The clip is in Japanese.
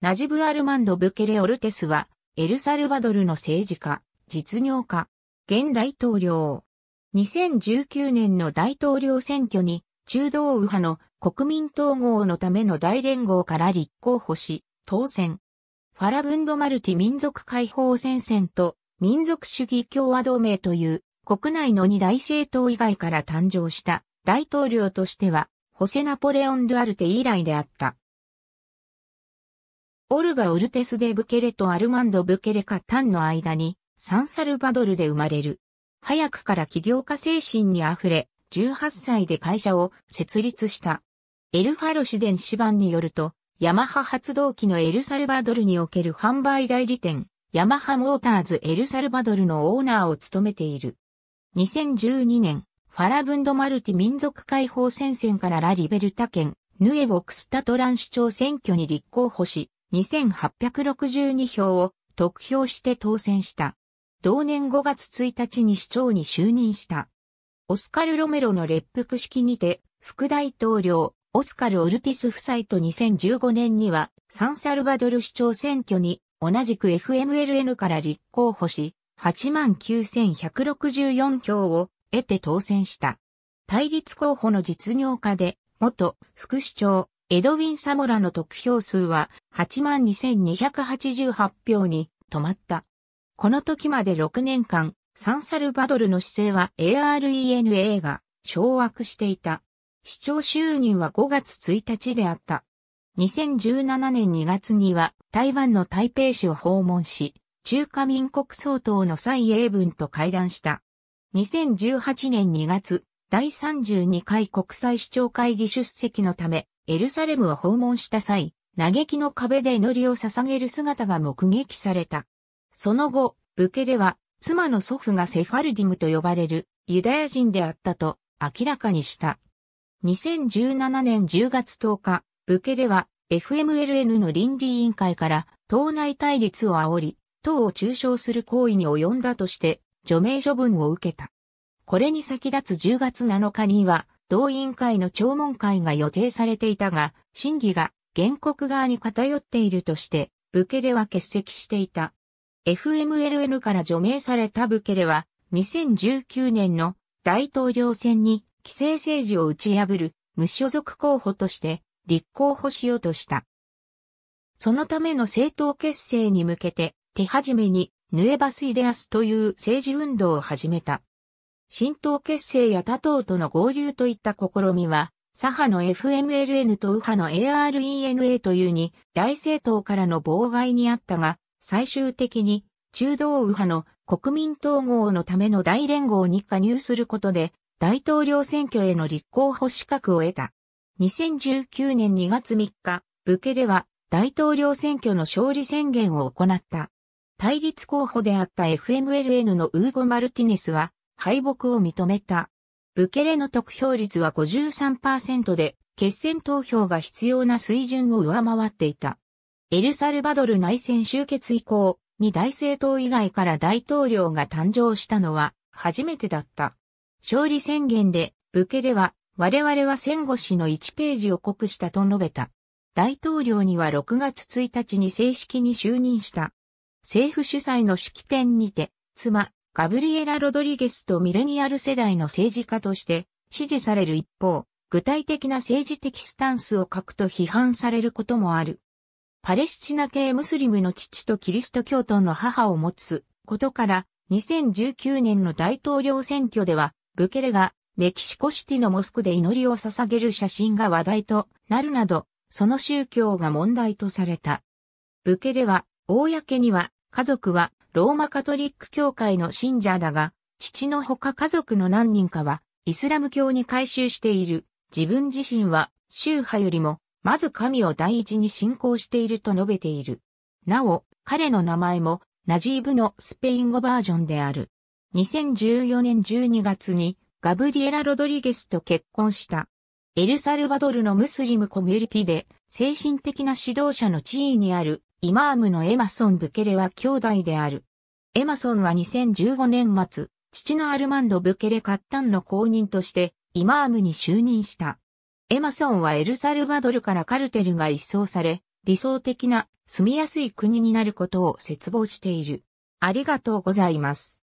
ナジブ・アルマンド・ブケレ・オルテスは、エルサルバドルの政治家、実業家、現大統領。2019年の大統領選挙に、中道右派の国民統合のための大連合から立候補し、当選。ファラブンド・マルティ民族解放戦線と民族主義共和同盟という国内の二大政党以外から誕生した大統領としては、ホセ・ナポレオン・ドゥアルテ以来であった。オルガ・オルテス・デ・ブケレとアルマンド・ブケレ・カタンの間に、サンサルバドルで生まれる。早くから起業家精神に溢れ、18歳で会社を設立した。エルファロシデンシバンによると、ヤマハ発動機のエルサルバドルにおける販売代理店、ヤマハモーターズエルサルバドルのオーナーを務めている。2012年、ファラブンドマルティ民族解放戦線からラリベルタ県、ヌエボクスタトラン市長選挙に立候補し、2862票を得票して当選した。同年5月1日に市長に就任した。オスカル・ロメロの列服式にて、副大統領、オスカル・オルティス夫妻と2015年には、サンサルバドル市長選挙に、同じく FMLN から立候補し、89,164票を得て当選した。対立候補の実業家で、元副市長、エドウィン・サモラの得票数は82,288票に止まった。この時まで6年間、サンサルバドルの姿勢は ARENA が掌握していた。市長就任は5月1日であった。2017年2月には台湾の台北市を訪問し、中華民国総統の蔡英文と会談した。2018年2月、第32回国際市長会議出席のため、エルサレムを訪問した際、嘆きの壁で祈りを捧げる姿が目撃された。その後、武家では、妻の祖父がセファルディムと呼ばれるユダヤ人であったと明らかにした。2017年10月10日、武家では FMLN の倫理委員会から党内対立を煽り、党を中傷する行為に及んだとして除名処分を受けた。これに先立つ10月7日には、同委員会の聴聞会が予定されていたが、審議が原告側に偏っているとして、ブケレは欠席していた。FMLN から除名されたブケレは、2019年の大統領選に規制政治を打ち破る無所属候補として立候補しようとした。そのための政党結成に向けて手始めにヌエバスイデアスという政治運動を始めた。新党結成や他党との合流といった試みは、左派の FMLN と右派の ARENA というに大政党からの妨害にあったが、最終的に中道右派の国民統合のための大連合に加入することで大統領選挙への立候補資格を得た。2019年2月3日、武家では大統領選挙の勝利宣言を行った。対立候補であった FMLN のウーゴ・マルティネスは敗北を認めた。ブケレの得票率は53%で、決選投票が必要な水準を上回っていた。エルサルバドル内戦終結以降、に大政党以外から大統領が誕生したのは初めてだった。勝利宣言で、ブケレは、我々は戦後史の1ページを濃くしたと述べた。大統領には6月1日に正式に就任した。政府主催の式典にて、妻、ガブリエラ・ロドリゲスとミレニアル世代の政治家として支持される一方、具体的な政治的スタンスを書くと批判されることもある。パレスチナ系ムスリムの父とキリスト教徒の母を持つことから、2019年の大統領選挙では、ブケレがメキシコシティのモスクで祈りを捧げる写真が話題となるなど、その宗教が問題とされた。ブケレは、公には、家族は、ローマカトリック教会の信者だが、父のほか家族の何人かは、イスラム教に改宗している。自分自身は、宗派よりも、まず神を第一に信仰していると述べている。なお、彼の名前も、ナジーブのスペイン語バージョンである。2014年12月に、ガブリエラ・ロドリゲスと結婚した。エルサルバドルのムスリムコミュニティで、精神的な指導者の地位にあるイマームのエマソン・ブケレは兄弟である。エマソンは2015年末、父のアルマンド・ブケレ・カッタンの後任として、イマームに就任した。エマソンはエルサルバドルからカルテルが一掃され、理想的な住みやすい国になることを絶望している。ありがとうございます。